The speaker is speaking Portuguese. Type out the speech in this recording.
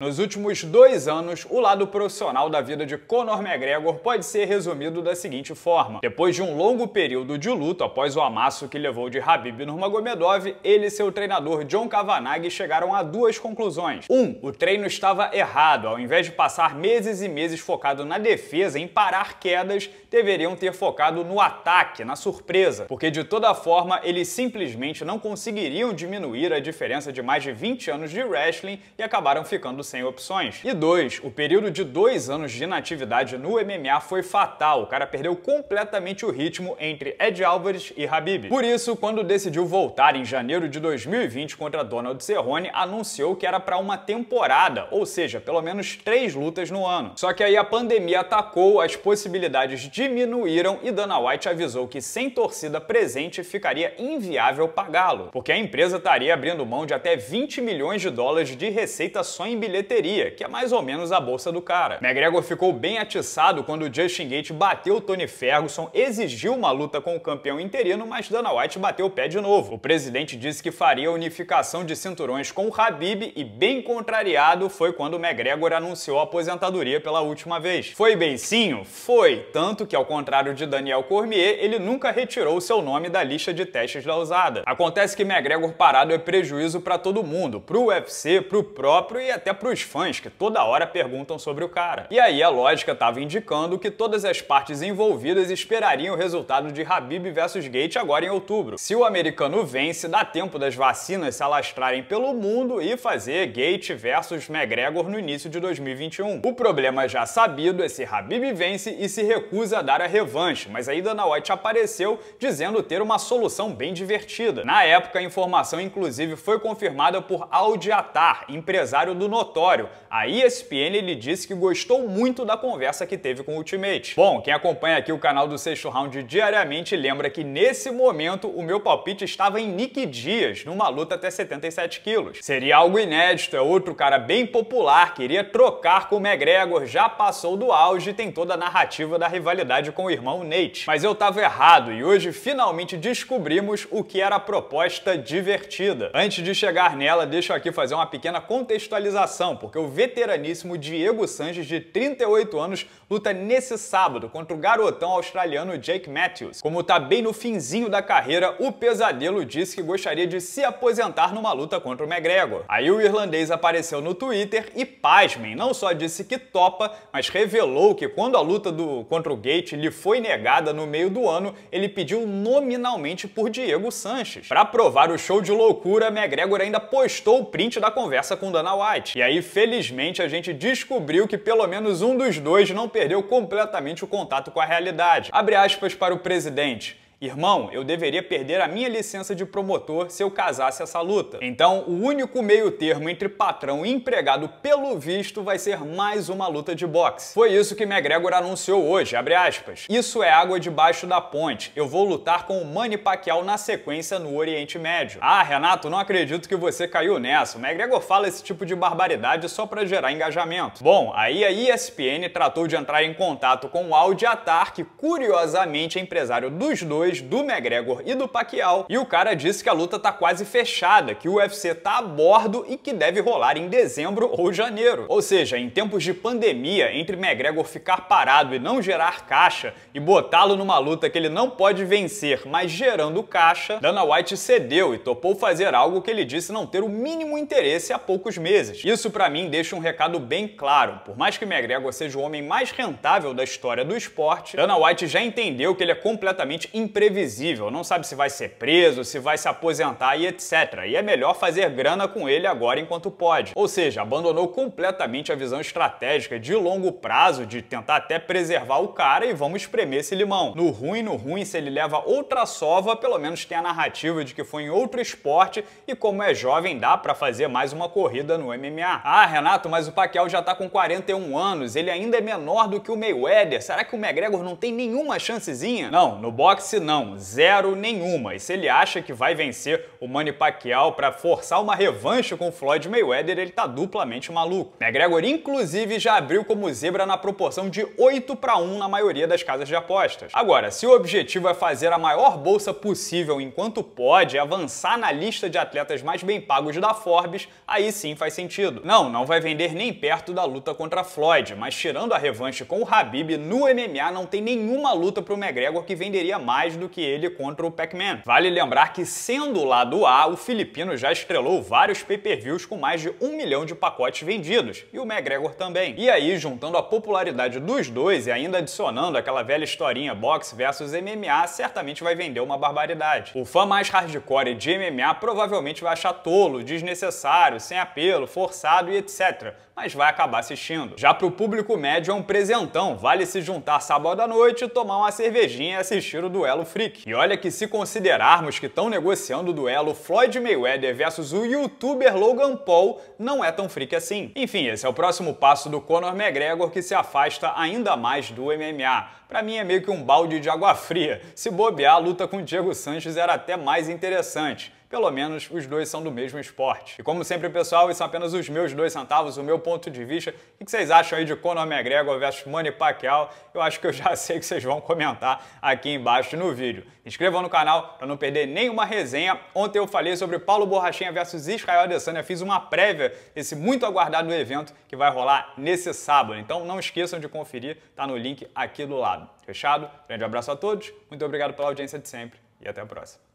Nos últimos dois anos, o lado profissional da vida de Conor McGregor pode ser resumido da seguinte forma. Depois de um longo período de luto após o amasso que levou de Habib Nurmagomedov, ele e seu treinador John Kavanagh chegaram a duas conclusões. Um, o treino estava errado. Ao invés de passar meses e meses focado na defesa, em parar quedas, deveriam ter focado no ataque, na surpresa. Porque de toda forma, eles simplesmente não conseguiriam diminuir a diferença de mais de 20 anos de wrestling e acabaram ficando sem opções. E dois, o período de dois anos de inatividade no MMA foi fatal. O cara perdeu completamente o ritmo entre Ed Álvares e Habib. Por isso, quando decidiu voltar em janeiro de 2020 contra Donald Cerrone, anunciou que era para uma temporada, ou seja, pelo menos três lutas no ano. Só que aí a pandemia atacou, as possibilidades diminuíram e Dana White avisou que sem torcida presente ficaria inviável pagá-lo, porque a empresa estaria abrindo mão de até 20 milhões de dólares de receita só em bilhetes bilheteria, que é mais ou menos a bolsa do cara. McGregor ficou bem atiçado quando o Justin Gate bateu o Tony Ferguson, exigiu uma luta com o campeão interino, mas Dana White bateu o pé de novo. O presidente disse que faria a unificação de cinturões com o Habib e bem contrariado foi quando o McGregor anunciou a aposentadoria pela última vez. Foi beicinho? Foi, tanto que ao contrário de Daniel Cormier, ele nunca retirou seu nome da lista de testes da usada. Acontece que McGregor parado é prejuízo para todo mundo, pro UFC, pro próprio e até pro para os fãs que toda hora perguntam sobre o cara. E aí a lógica estava indicando que todas as partes envolvidas esperariam o resultado de Habib versus Gate agora em outubro. Se o americano vence, dá tempo das vacinas se alastrarem pelo mundo e fazer Gate versus McGregor no início de 2021. O problema já sabido é se Habib vence e se recusa a dar a revanche, mas aí Dana White apareceu dizendo ter uma solução bem divertida. Na época, a informação inclusive foi confirmada por Audi Attar, empresário do notório relatório, a ESPN lhe disse que gostou muito da conversa que teve com o Ultimate. Bom, quem acompanha aqui o canal do Sexto Round diariamente lembra que nesse momento o meu palpite estava em Nick Dias, numa luta até 77 quilos. Seria algo inédito, é outro cara bem popular, queria trocar com o McGregor, já passou do auge e tem toda a narrativa da rivalidade com o irmão Nate. Mas eu tava errado e hoje finalmente descobrimos o que era a proposta divertida. Antes de chegar nela, deixa aqui fazer uma pequena contextualização atenção, porque o veteraníssimo Diego Sanches, de 38 anos, luta nesse sábado contra o garotão australiano Jake Matthews. Como está bem no finzinho da carreira, o pesadelo disse que gostaria de se aposentar numa luta contra o McGregor. Aí o irlandês apareceu no Twitter e, pasmem, não só disse que topa, mas revelou que quando a luta do contra o Gate lhe foi negada no meio do ano, ele pediu nominalmente por Diego Sanches. Para provar o show de loucura, McGregor ainda postou o print da conversa com Dana White. E aí felizmente, a gente descobriu que pelo menos um dos dois não perdeu completamente o contato com a realidade. Abre aspas para o presidente. Irmão, eu deveria perder a minha licença de promotor se eu casasse essa luta. Então, o único meio termo entre patrão e empregado, pelo visto, vai ser mais uma luta de boxe. Foi isso que McGregor anunciou hoje, Isso é água debaixo da ponte. Eu vou lutar com o Manny Pacquiao na sequência no Oriente Médio. Ah, Renato, não acredito que você caiu nessa. O McGregor fala esse tipo de barbaridade só para gerar engajamento. Bom, aí a ESPN tratou de entrar em contato com o Audi Atar, que curiosamente é empresário dos dois 2 do McGregor e do Pacquiao, e o cara disse que a luta tá quase fechada, que o UFC tá a bordo e que deve rolar em dezembro ou janeiro. Ou seja, em tempos de pandemia, entre McGregor ficar parado e não gerar caixa e botá-lo numa luta que ele não pode vencer, mas gerando caixa, Dana White cedeu e topou fazer algo que ele disse não ter o mínimo interesse há poucos meses. Isso para mim deixa um recado bem claro. Por mais que McGregor seja o homem mais rentável da história do esporte, Dana White já entendeu que ele é completamente imprescindível imprevisível, não sabe se vai ser preso, se vai se aposentar e etc. E é melhor fazer grana com ele agora enquanto pode. Ou seja, abandonou completamente a visão estratégica de longo prazo de tentar até preservar o cara e vamos espremer esse limão. No ruim, no ruim, se ele leva outra sova, pelo menos tem a narrativa de que foi em outro esporte e como é jovem dá para fazer mais uma corrida no MMA. Ah, Renato, mas o Pacquiao já tá com 41 anos, ele ainda é menor do que o Mayweather. Será que o McGregor não tem nenhuma chancezinha? Não, no boxe não, zero nenhuma. E se ele acha que vai vencer o Manny Pacquiao para forçar uma revanche com o Floyd Mayweather, ele tá duplamente maluco. McGregor, inclusive, já abriu como zebra na proporção de 8 para 1 na maioria das casas de apostas. Agora, se o objetivo é fazer a maior bolsa possível enquanto pode e avançar na lista de atletas mais bem pagos da Forbes, aí sim faz sentido. Não, não vai vender nem perto da luta contra Floyd, mas tirando a revanche com o Habib, no MMA não tem nenhuma luta pro McGregor que venderia mais do que ele contra o Pac-Man. Vale lembrar que, sendo lá lado A, o filipino já estrelou vários pay-per-views com mais de um milhão de pacotes vendidos, e o McGregor também. E aí, juntando a popularidade dos dois e ainda adicionando aquela velha historinha boxe versus MMA, certamente vai vender uma barbaridade. O fã mais hardcore de MMA provavelmente vai achar tolo, desnecessário, sem apelo, forçado e etc mas vai acabar assistindo. Já para o público médio é um presentão, vale se juntar sábado à noite, tomar uma cervejinha e assistir o duelo Freak. E olha que se considerarmos que estão negociando o duelo Floyd Mayweather versus o youtuber Logan Paul, não é tão freak assim. Enfim, esse é o próximo passo do Conor McGregor que se afasta ainda mais do MMA. Para mim é meio que um balde de água fria. Se bobear, a luta com Diego Sanches era até mais interessante pelo menos os dois são do mesmo esporte. E como sempre, pessoal, esses são apenas os meus dois centavos, o meu ponto de vista. O que vocês acham aí de Conor McGregor versus Manny Pacquiao? Eu acho que eu já sei que vocês vão comentar aqui embaixo no vídeo. inscrevam no canal para não perder nenhuma resenha. Ontem eu falei sobre Paulo Borrachinha versus Israel Adesanya, fiz uma prévia desse muito aguardado evento que vai rolar nesse sábado. Então não esqueçam de conferir, tá no link aqui do lado. Fechado? Grande abraço a todos, muito obrigado pela audiência de sempre e até a próxima.